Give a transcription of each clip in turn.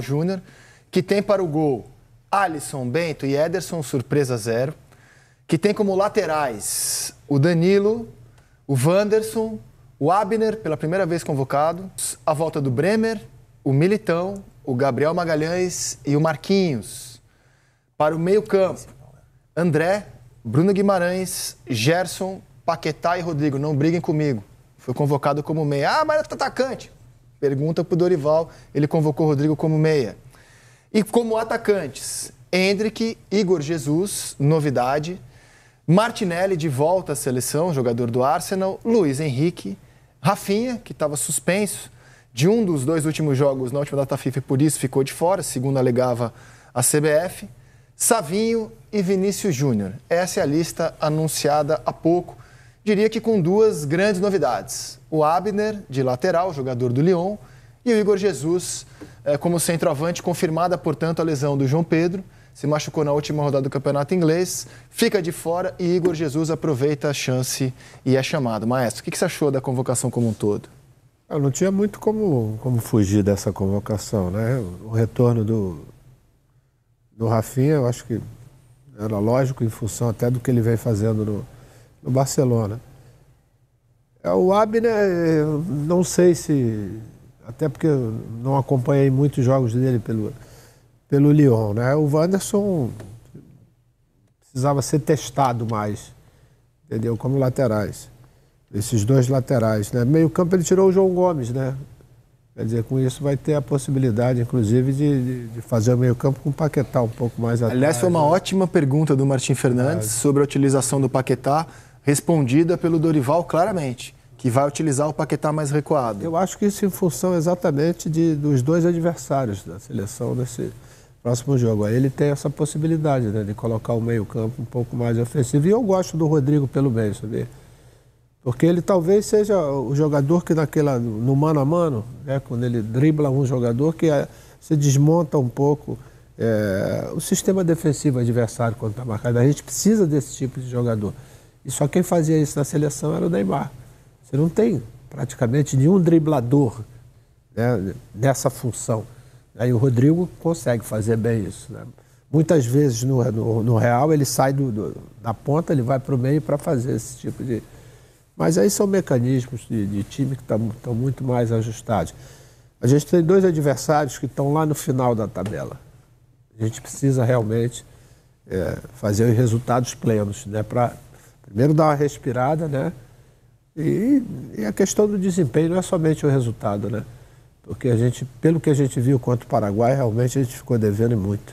Júnior, que tem para o gol Alisson Bento e Ederson, surpresa zero, que tem como laterais o Danilo, o Wanderson, o Abner, pela primeira vez convocado, a volta do Bremer, o Militão, o Gabriel Magalhães e o Marquinhos. Para o meio-campo, André, Bruno Guimarães, Gerson, Paquetá e Rodrigo. Não briguem comigo. Foi convocado como meia. Ah, mas é atacante. Pergunta para o Dorival, ele convocou o Rodrigo como meia. E como atacantes, Hendrick, Igor Jesus, novidade. Martinelli de volta à seleção, jogador do Arsenal. Luiz Henrique, Rafinha, que estava suspenso de um dos dois últimos jogos na última data FIFA e por isso ficou de fora, segundo alegava a CBF. Savinho e Vinícius Júnior. Essa é a lista anunciada há pouco diria que com duas grandes novidades. O Abner, de lateral, jogador do Lyon, e o Igor Jesus, eh, como centroavante, confirmada, portanto, a lesão do João Pedro. Se machucou na última rodada do campeonato inglês, fica de fora e Igor Jesus aproveita a chance e é chamado. Maestro, o que você achou da convocação como um todo? Eu não tinha muito como, como fugir dessa convocação, né? O retorno do, do Rafinha, eu acho que era lógico em função até do que ele vem fazendo no, no Barcelona. É, o Abner, é, não sei se. Até porque eu não acompanhei muitos jogos dele pelo, pelo Lyon. Né? O Wanderson precisava ser testado mais, entendeu? Como laterais. Esses dois laterais. Né? Meio campo ele tirou o João Gomes, né? Quer dizer, com isso vai ter a possibilidade, inclusive, de, de, de fazer o meio-campo com o Paquetá um pouco mais atrás. Aliás, foi uma né? ótima pergunta do Martim Fernandes é. sobre a utilização do Paquetá respondida pelo Dorival claramente, que vai utilizar o Paquetá mais recuado. Eu acho que isso em função exatamente de, dos dois adversários da seleção nesse próximo jogo. Aí ele tem essa possibilidade né, de colocar o meio-campo um pouco mais ofensivo. E eu gosto do Rodrigo pelo bem, sabe? Porque ele talvez seja o jogador que naquela, no mano a mano, né, quando ele dribla um jogador, que é, se desmonta um pouco é, o sistema defensivo adversário quando está marcado. A gente precisa desse tipo de jogador. E só quem fazia isso na seleção era o Neymar. Você não tem praticamente nenhum driblador né, nessa função. Aí o Rodrigo consegue fazer bem isso. Né? Muitas vezes no, no, no, Real ele sai do, do, da ponta, ele vai para o meio para fazer esse tipo de. Mas aí são mecanismos de, de time que estão tá, muito mais ajustados. A gente tem dois adversários que estão lá no final da tabela. A gente precisa realmente é, fazer os resultados plenos né, para Primeiro dá uma respirada, né? E, e, a questão do desempenho não é somente o resultado, né? Porque a gente, pelo que a gente viu contra o Paraguai, realmente a gente ficou devendo muito.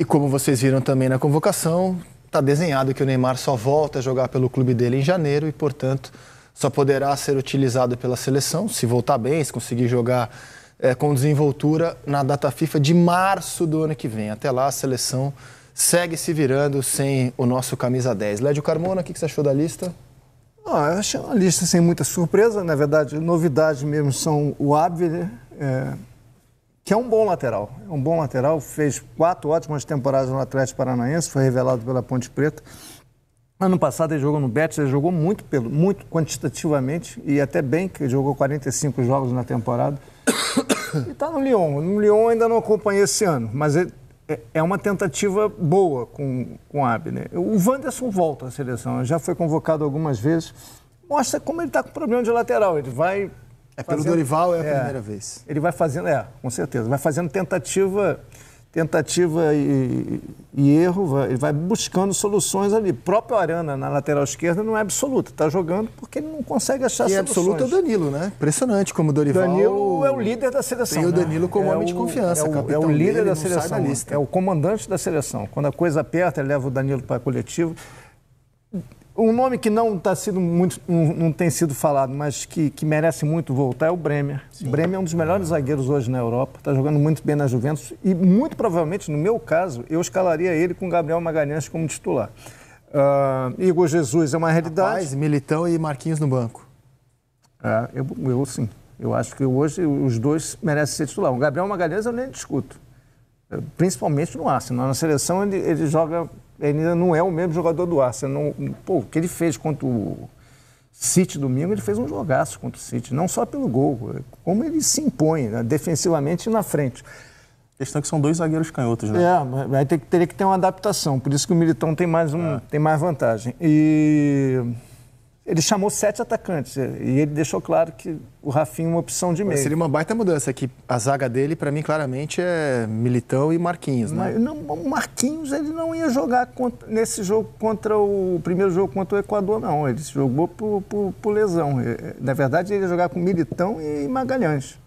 E como vocês viram também na convocação, está desenhado que o Neymar só volta a jogar pelo clube dele em janeiro e, portanto, só poderá ser utilizado pela seleção se voltar bem, se conseguir jogar é, com desenvoltura na data FIFA de março do ano que vem. Até lá, a seleção segue se virando sem o nosso camisa 10. Lédio Carmona, o que, que você achou da lista? Ah, eu achei uma lista sem muita surpresa. Na verdade, novidade mesmo são o Ávila, né? é, que é um bom lateral. É um bom lateral, fez quatro ótimas temporadas no Atlético Paranaense, foi revelado pela Ponte Preta. Ano passado ele jogou no Betis, ele jogou muito, pelo, muito quantitativamente e até bem, que ele jogou 45 jogos na temporada. E está no Lyon. No Lyon ainda não acompanhei esse ano, mas ele é, é uma tentativa boa com, com o Abner. O Wanderson volta à seleção, já foi convocado algumas vezes. Mostra como ele está com problema de lateral. Ele vai. É fazendo, pelo Dorival, é a é, primeira vez. Ele vai fazendo, é, com certeza, vai fazendo tentativa tentativa e, e erro, vai, vai buscando soluções ali. O próprio Arana na lateral esquerda não é absoluto, está jogando porque ele não consegue achar e é soluções. E absoluto é o Danilo, né? Impressionante como o Dorival. Danilo é o líder da seleção. Tem o né? Danilo como homem é de confiança, é o, é o líder dele, da seleção, é o comandante da seleção. Quando a coisa aperta, ele leva o Danilo para a coletiva. Um nome que não, tá sido muito, não, não tem sido falado, mas que, que, merece muito voltar é o Bremer. O Bremer é um dos melhores zagueiros hoje na Europa, está jogando muito bem na Juventus e, muito provavelmente, no meu caso, eu escalaria ele com Gabriel Magalhães como titular. Uh, Igor Jesus é uma realidade. Rapaz, Militão e Marquinhos no banco. É, eu, eu sim. Eu acho que hoje os dois merecem ser titular. O Gabriel Magalhães eu nem discuto principalmente no Arsenal. Na seleção ele, ele joga ele ainda não é o mesmo jogador do Arsenal. Não, pô, o que ele fez contra o City domingo, ele fez um jogaço contra o City, não só pelo gol, como ele se impõe né, defensivamente e na frente. A questão é que são dois zagueiros canhotos, né? É, aí teria que ter uma adaptação, por isso que o Militão tem mais, um, é. tem mais vantagem. E ele chamou sete atacantes e ele deixou claro que o Rafinha é uma opção de meio. Seria uma baita mudança, que a zaga dele, para mim, claramente é Militão e Marquinhos, né? Não, o Marquinhos ele não ia jogar contra, nesse jogo contra o, o primeiro jogo contra o Equador, não. Ele jogou por, por, por, lesão. É, é, na verdade, ele ia jogar com Militão e Magalhães.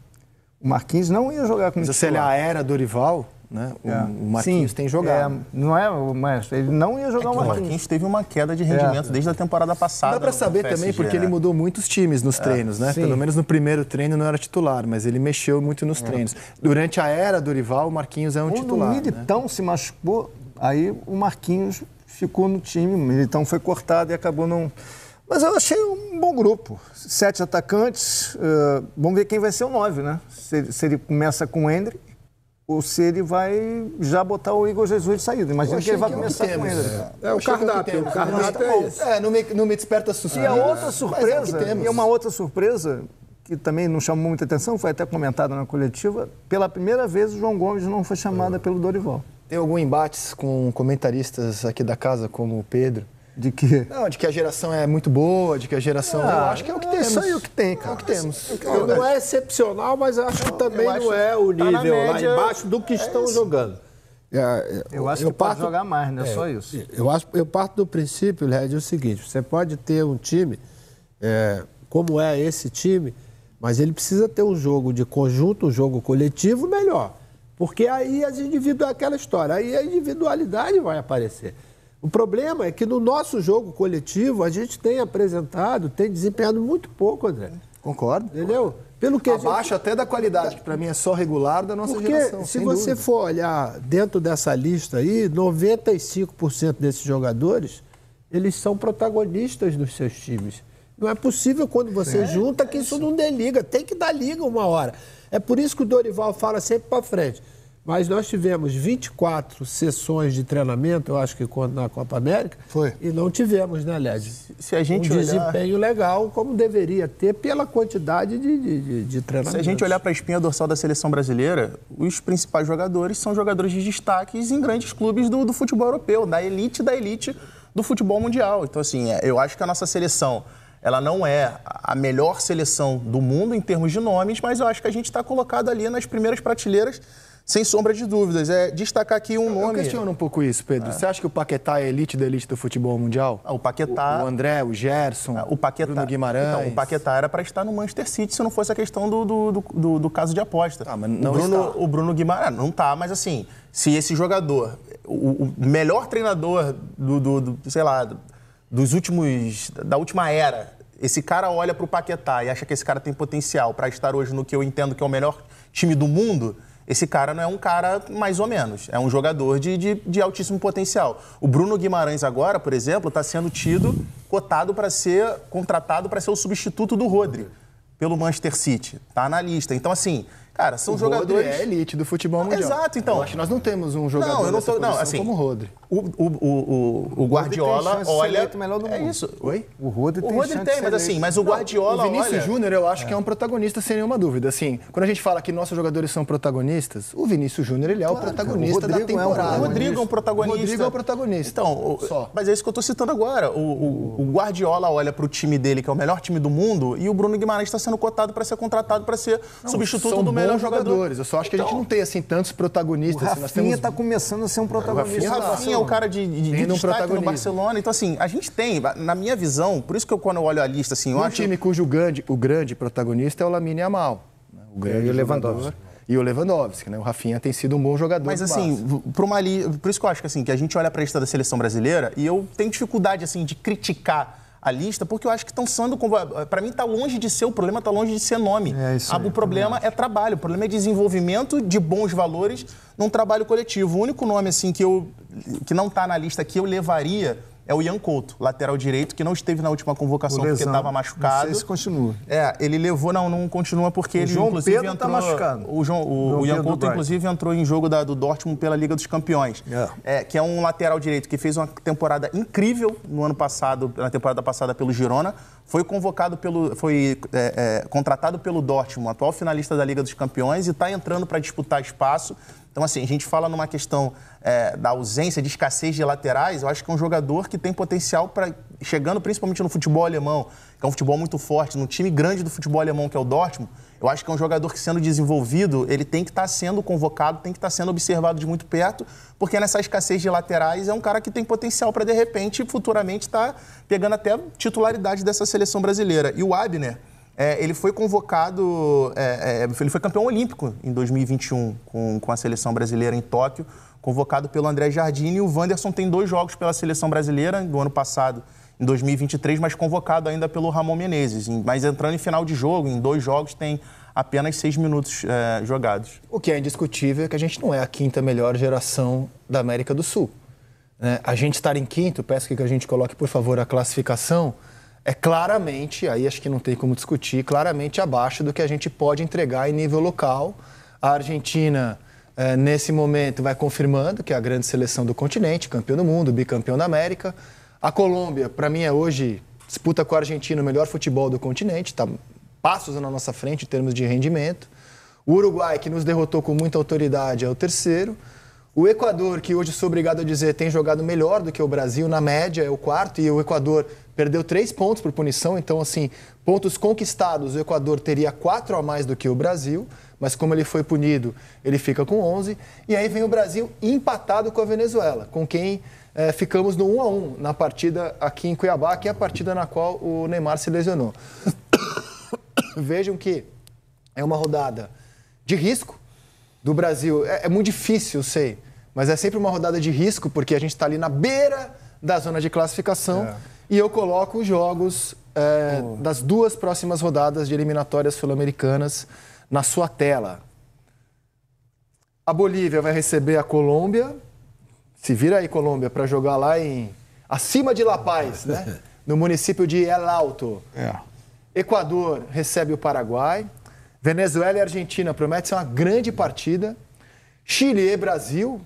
O Marquinhos não ia jogar com Mas se ele era Dorival, né? O, é. o Marquinhos Sim, tem jogado. É, não é, mas ele não ia jogar é o Marquinhos. O Marquinhos teve uma queda de rendimento é. desde a temporada passada. Dá né, para saber também, porque ele mudou muitos times nos é. treinos, né? Sim. Pelo menos no primeiro treino não era titular, mas ele mexeu muito nos é. treinos. Durante a era do rival, o Marquinhos é um Quando titular. O né? Militão né? se machucou, aí o Marquinhos ficou no time, o Militão foi cortado e acabou não. Mas eu achei um bom grupo. Sete atacantes. Uh, vamos ver quem vai ser o nove, né? Se, se ele começa com o Hendrick ou se ele vai já botar o Igor Jesus de saída. Imagina que ele vai que é começar é com ele. É, é o é cardápio. O cardápio é esse. É, é, não me, não me desperta suspeita. E a outra surpresa, é e uma outra surpresa, que também não chamou muita atenção, foi até comentada na coletiva, pela primeira vez o João Gomes não foi chamado pelo Dorival. Tem algum embate com comentaristas aqui da casa, como o Pedro, de que? Não, de que a geração é muito boa, de que a geração. Ah, eu acho que é o que tem. É isso aí o que tem, cara. É o que temos. É não, não é excepcional, mas acho que também acho não é o tá nível tá média, lá embaixo do que é estão isso. jogando. É, eu acho eu que parto, pode jogar mais, não né? é, só isso. Eu, acho, eu parto do princípio, Led, é o seguinte: você pode ter um time, é, como é esse time, mas ele precisa ter um jogo de conjunto, um jogo coletivo melhor. Porque aí as individu é aquela história, aí a individualidade vai aparecer. O problema é que no nosso jogo coletivo a gente tem apresentado, tem desempenhado muito pouco, André. Concordo. Entendeu? Pelo que Abaixo gente... até da qualidade, que para mim é só regular da nossa Porque geração. Se você dúvida. for olhar dentro dessa lista aí, 95% desses jogadores, eles são protagonistas dos seus times. Não é possível quando você é, junta que é isso não dê liga. Tem que dar liga uma hora. É por isso que o Dorival fala sempre para frente. Mas nós tivemos 24 sessões de treinamento, eu acho que na Copa América. Foi. E não tivemos, né, Led? Se, a gente um olhar... desempenho legal, como deveria ter, pela quantidade de, de, de treinamento. Se a gente olhar para a espinha dorsal da seleção brasileira, os principais jogadores são jogadores de destaques em grandes clubes do, do futebol europeu, da elite da elite do futebol mundial. Então, assim, é, eu acho que a nossa seleção ela não é a melhor seleção do mundo em termos de nomes, mas eu acho que a gente está colocado ali nas primeiras prateleiras sem sombra de dúvidas. É destacar aqui um eu, nome. Eu questiono um pouco isso, Pedro. É. Você acha que o Paquetá é elite da elite do futebol mundial? Ah, o Paquetá. O, o, André, o Gerson, ah, o Paquetá. Bruno Guimarães. Então, o Paquetá era para estar no Manchester City se não fosse a questão do, do, do, do caso de aposta. Ah, mas não o Bruno, está. O Bruno Guimarães não tá, mas assim, se esse jogador, o, o melhor treinador do, do, do sei lá, dos últimos. da última era esse cara olha para o Paquetá e acha que esse cara tem potencial para estar hoje no que eu entendo que é o melhor time do mundo, esse cara não é um cara mais ou menos, é um jogador de, de, de altíssimo potencial. O Bruno Guimarães agora, por exemplo, está sendo tido, cotado para ser, contratado para ser o substituto do Rodri pelo Manchester City. Está na lista. Então, assim, Cara, são o jogadores. Rodri é elite do futebol mundial. Exato, então. Eu acho que nós não temos um jogador não, eu não tô, não, assim, como o Rodri. O, o, o, o, Guardiola o olha. Melhor do é mundo. É isso. Oi? O Rodri tem. O Rodri tem, mas assim, mas o Guardiola. Não, o Vinícius olha... Júnior, eu acho é. que é um protagonista, sem nenhuma dúvida. Assim, quando a gente fala que nossos jogadores são protagonistas, o Vinícius Júnior, ele é claro, o protagonista o da é temporada. É o Rodrigo é um protagonista. O Rodrigo é o protagonista. Então, Só. mas é isso que eu tô citando agora. O, o, Guardiola olha pro time dele, que é o melhor time do mundo, e o Bruno Guimarães está sendo cotado para ser contratado para ser substituto do melhor jogadores. Eu só acho que então, a gente então, não tem assim tantos protagonistas. O assim, Rafinha assim, temos... tá começando a ser um protagonista. O é Rafinha, o Rafinha é o cara de, de, de destaque no Barcelona. Então, assim, a gente tem, na minha visão, por isso que eu, quando eu olho a lista, assim, eu um acho... time cujo grande, o grande protagonista é o Lamine Amal. Né? O grande e o Lewandowski e o Lewandowski, né? O Rafinha tem sido um bom jogador. Mas assim, para uma li... por isso que eu acho que assim, que a gente olha para a lista da seleção brasileira e eu tenho dificuldade assim de criticar a lista, porque eu acho que estão sendo. Para mim, está longe de ser o problema, está longe de ser nome. É isso aí, o problema é trabalho, o problema é desenvolvimento de bons valores num trabalho coletivo. O único nome assim que eu que não está na lista que eu levaria é o Ian Couto, lateral direito, que não esteve na última convocação porque estava machucado. Não sei se continua. É, ele levou, não, não continua porque o ele João inclusive Pedro tá entrou. Tá machucado. O, João, o, o Ian Couto, inclusive, entrou em jogo da, do Dortmund pela Liga dos Campeões. É. é. que é um lateral direito que fez uma temporada incrível no ano passado, na temporada passada pelo Girona. Foi convocado pelo. foi é, é, contratado pelo Dortmund, atual finalista da Liga dos Campeões, e está entrando para disputar espaço. Então, assim, a gente fala numa questão é, da ausência, de escassez de laterais, eu acho que é um jogador que tem potencial para, chegando principalmente no futebol alemão, que é um futebol muito forte, no time grande do futebol alemão, que é o Dortmund, eu acho que é um jogador que, sendo desenvolvido, ele tem que estar tá sendo convocado, tem que estar tá sendo observado de muito perto, porque nessa escassez de laterais é um cara que tem potencial para, de repente, futuramente estar tá pegando até titularidade dessa seleção brasileira. E o Abner. É, ele foi convocado, é, é ele foi campeão olímpico em 2021 com, com a seleção brasileira em Tóquio convocado pelo André Jardine. E o Wanderson tem dois jogos pela seleção brasileira do ano passado, em 2023, mas convocado ainda pelo Ramon Menezes. Mas entrando em final de jogo, em dois jogos, tem apenas seis minutos é, jogados. O que é indiscutível é que a gente não é a quinta melhor geração da América do Sul. Né? a gente estar em quinto, peço que a gente coloque, por favor, a classificação, é claramente, aí acho que não tem como discutir, claramente abaixo do que a gente pode entregar em nível local. A Argentina é, nesse momento, vai confirmando que é a grande seleção do continente, campeão do mundo, bicampeão da América. A Colômbia, para mim, é hoje disputa com a Argentina o melhor futebol do continente, está passos na nossa frente em termos de rendimento. O Uruguai, que nos derrotou com muita autoridade, é o terceiro. O Equador, que hoje sou obrigado a dizer, tem jogado melhor do que o Brasil, na média é o quarto, e o Equador perdeu três pontos por punição, então, assim, pontos conquistados, o Equador teria quatro a mais do que o Brasil, mas como ele foi punido, ele fica com 11. E aí vem o Brasil empatado com a Venezuela, com quem é, ficamos no 1 a 1 na partida aqui em Cuiabá, que é a partida na qual o Neymar se lesionou. Vejam que é uma rodada de risco do Brasil. é, é muito difícil, sei mas é sempre uma rodada de risco, porque a gente está ali na beira da zona de classificação. É. E eu coloco os jogos é, oh. das duas próximas rodadas de eliminatórias sul-americanas na sua tela. A Bolívia vai receber a Colômbia. Se vira aí, Colômbia, para jogar lá em. acima de La Paz, né? No município de El Alto. É. Equador recebe o Paraguai. Venezuela e Argentina promete ser uma grande partida. Chile e Brasil,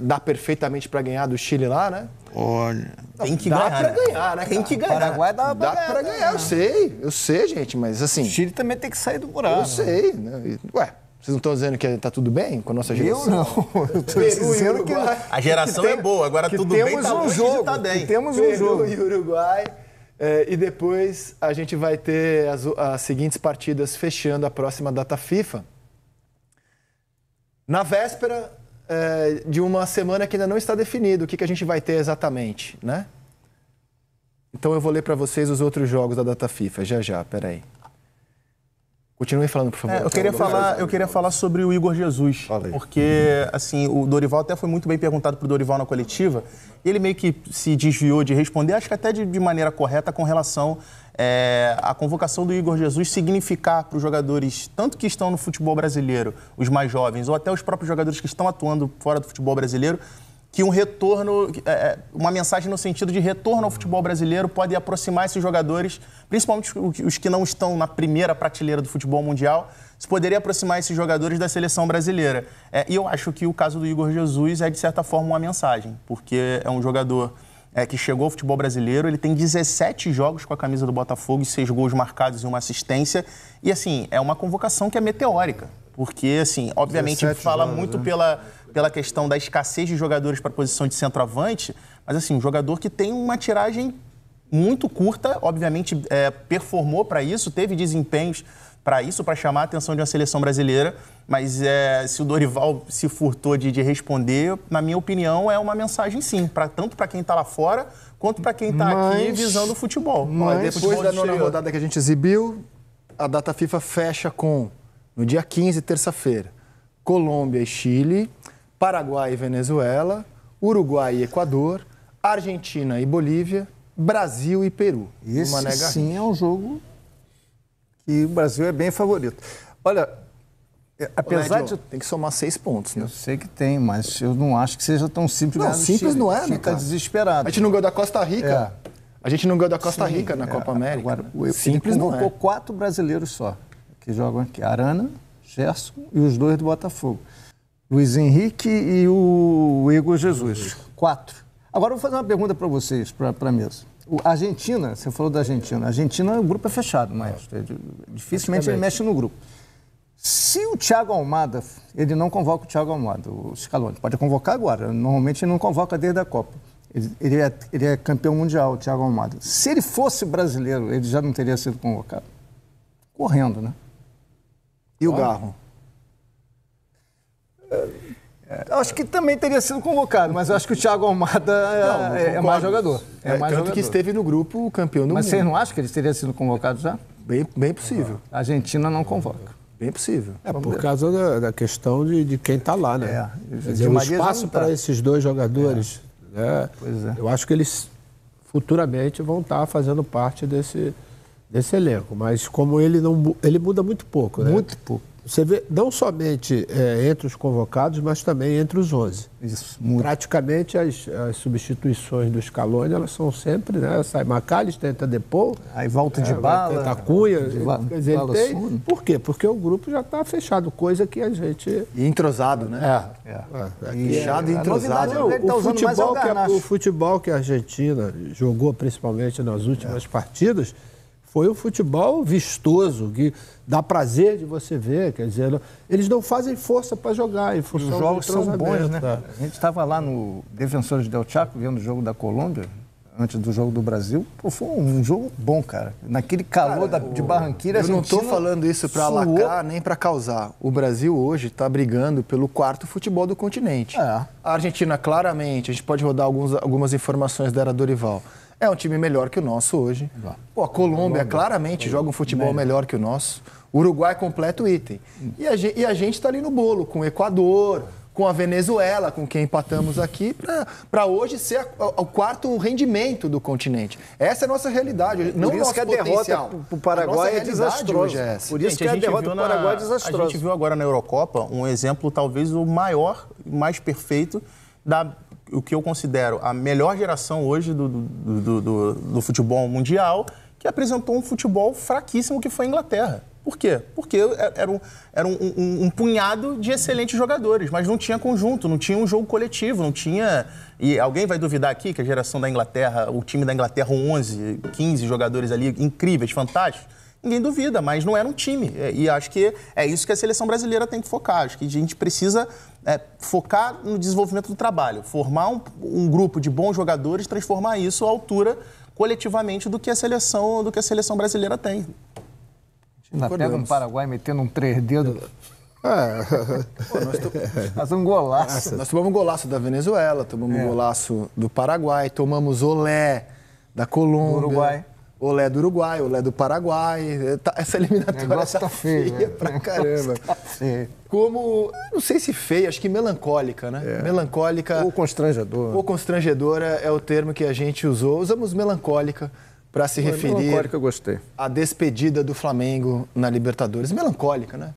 Dá perfeitamente para ganhar do Chile lá, né? Olha. Não, tem que dá ganhar. Dá pra né? ganhar, né? Cara? Tem que ganhar. Paraguai dá pra dá ganhar. Dá pra ganhar, eu né? sei. Eu sei, gente, mas assim. O Chile também tem que sair do buraco. Eu né? sei. Né? Ué, vocês não estão dizendo que está tudo bem com a nossa geração? Eu não. Eu tô Peru dizendo que a geração é que tem, é boa, agora tudo bem tá um tá jogo, tá bem. Temos um Peru jogo e Uruguai. É, e depois a gente vai ter as, as seguintes partidas fechando a próxima data FIFA. Na véspera, é, de uma semana que ainda não está definido o que, que a gente vai ter exatamente, né? Então eu vou ler para vocês os outros jogos da data FIFA já já, peraí. aí. Continue falando, por favor. É, eu, queria falar, eu queria falar sobre o Igor Jesus. Porque, assim, o Dorival até foi muito bem perguntado para o Dorival na coletiva. Ele meio que se desviou de responder, acho que até de, de maneira correta, com relação é, a convocação do Igor Jesus significar para os jogadores, tanto que estão no futebol brasileiro, os mais jovens, ou até os próprios jogadores que estão atuando fora do futebol brasileiro, que um retorno, é, é, uma mensagem no sentido de retorno ao futebol brasileiro pode aproximar esses jogadores, principalmente os que não estão na primeira prateleira do futebol mundial, se poderia aproximar esses jogadores da seleção brasileira. É, e eu acho que o caso do Igor Jesus é, de certa forma, uma mensagem, porque é um jogador é, que chegou ao futebol brasileiro, ele tem 17 jogos com a camisa do Botafogo e 6 gols marcados e uma assistência. E, assim, é uma convocação que é meteórica. Porque, assim, obviamente fala jogos, muito né? pela, pela questão da escassez de jogadores para a posição de centroavante, mas, assim, um jogador que tem uma tiragem muito curta, obviamente é, performou para isso, teve desempenhos para isso, para chamar a atenção de uma seleção brasileira, mas é, se o Dorival se furtou de, de, responder, na minha opinião, é uma mensagem sim, pra, tanto para quem está lá fora quanto para quem está aqui visando o futebol. Mas, Olha, depois futebol da nona rodada que a gente exibiu, a data FIFA fecha com no dia 15, terça-feira, Colômbia e Chile, Paraguai e Venezuela, Uruguai e Equador, Argentina e Bolívia, Brasil e Peru. Esse sim é um jogo que o Brasil é bem favorito. Olha, é, apesar Lédio, de... Tem que somar seis pontos, né? Eu sei que tem, mas eu não acho que seja tão simples. Não, simples não é, né, Fica desesperado. A gente não ganhou da Costa Rica. É. A gente não ganhou da Costa Sim, Rica na é, Copa América. Agora, né? simples não é. quatro brasileiros só que jogam aqui, Arana, Gerson e os dois do Botafogo. Luiz Henrique e o Igor Jesus. Quatro. Agora eu vou fazer uma pergunta para vocês, para a mesa. O Argentina, você falou da Argentina. A Argentina, o grupo é fechado, maestro. É, dificilmente ele mexe no grupo. Se o Thiago Almada, ele não convoca o Thiago Almada, o Scaloni, pode convocar agora, normalmente ele não convoca desde a Copa. Ele, ele, é, ele é, campeão mundial, o Thiago Almada. Se ele fosse brasileiro, ele já não teria sido convocado. Correndo, né? E o Garro? Garro? É, acho que também teria sido convocado, mas eu acho que o Thiago Almada é, não, é, é mais jogador. É, é mais tanto jogador. que esteve no grupo campeão do mas mundo. Mas você não acha que ele teria sido convocado já? Bem, bem possível. A Argentina não convoca. Bem possível. É por causa da, da questão de, de quem está lá, né? É. Quer dizer, o espaço para tá. esses dois jogadores, é. Né? Pois é. eu acho que eles futuramente vão estar tá fazendo parte desse, desse elenco, mas como ele não ele muda muito pouco, né? Muito pouco. Você vê não somente é, entre os convocados, mas também entre os 11. Isso, muito. Praticamente as, as substituições do Scaloni, elas são sempre, né? Sai Macalles, tenta depor. Aí volta é, de é, bala. Tenta Cunha. De bala, quer dizer, bala tem, por quê? Porque o grupo já está fechado, coisa que a gente... E entrosado, né? É. é. é. é, é inchado e entrosado. Não, tá futebol que a, o futebol que a Argentina jogou, principalmente nas últimas partidas foi o futebol vistoso, que dá prazer de você ver. Quer dizer, eles não fazem força para jogar. Em e os jogos são bons, né? Tá. A gente estava lá no Defensores del Chaco, vendo o jogo da Colômbia, antes do jogo do Brasil. Pô, foi um jogo bom, cara. Naquele calor cara, da, de Barranquilla, eu não estou falando isso para alacar nem para causar. O Brasil hoje está brigando pelo quarto futebol do continente. É. A Argentina, claramente, a gente pode rodar alguns, algumas informações da era Dorival. É um time melhor que o nosso hoje. Pô, a Colômbia claramente joga um futebol né? melhor que o nosso. O Uruguai é completo item. E a gente, e a gente tá ali no bolo, com o Equador, com a Venezuela, com quem empatamos aqui, para hoje ser a, a, o quarto rendimento do continente. Essa é a nossa realidade. não Por isso que a derrota para o Paraguai é, é desastrosa. É Por isso que a, derrota para o Paraguai é desastrosa. A gente viu agora na Eurocopa um exemplo talvez o maior, mais perfeito da o que eu considero a melhor geração hoje do, do, do, do, do futebol mundial, que apresentou um futebol fraquíssimo que foi a Inglaterra. Por quê? Porque é, era, um, era um, um, um, punhado de excelentes jogadores, mas não tinha conjunto, não tinha um jogo coletivo, não tinha. E alguém vai duvidar aqui que a geração da Inglaterra, o time da Inglaterra, 11, 15 jogadores ali incríveis, fantásticos? Ninguém duvida, mas não era um time. E acho que é isso que a seleção brasileira tem que focar. Acho que a gente precisa é, focar no desenvolvimento do trabalho, formar um, um grupo de bons jogadores, transformar isso à altura coletivamente do que a seleção, do que a seleção brasileira tem. Na pega no Paraguai metendo um três dedos. É. Pô, nós, to... nós um golaço. nós tomamos um golaço da Venezuela, tomamos é. um golaço do Paraguai, tomamos olé da Colômbia. Do Uruguai. Olé do Uruguai, Olé do Paraguai. Eh, tá, essa eliminatória tá, tá feia é, né? pra caramba. Tá feio. Como, não sei se feia, acho que melancólica, né? É. Melancólica. Ou constrangedora. Ou constrangedora é o termo que a gente usou. Usamos melancólica para se é referir melancólica, gostei. à despedida do Flamengo na Libertadores. Melancólica, né?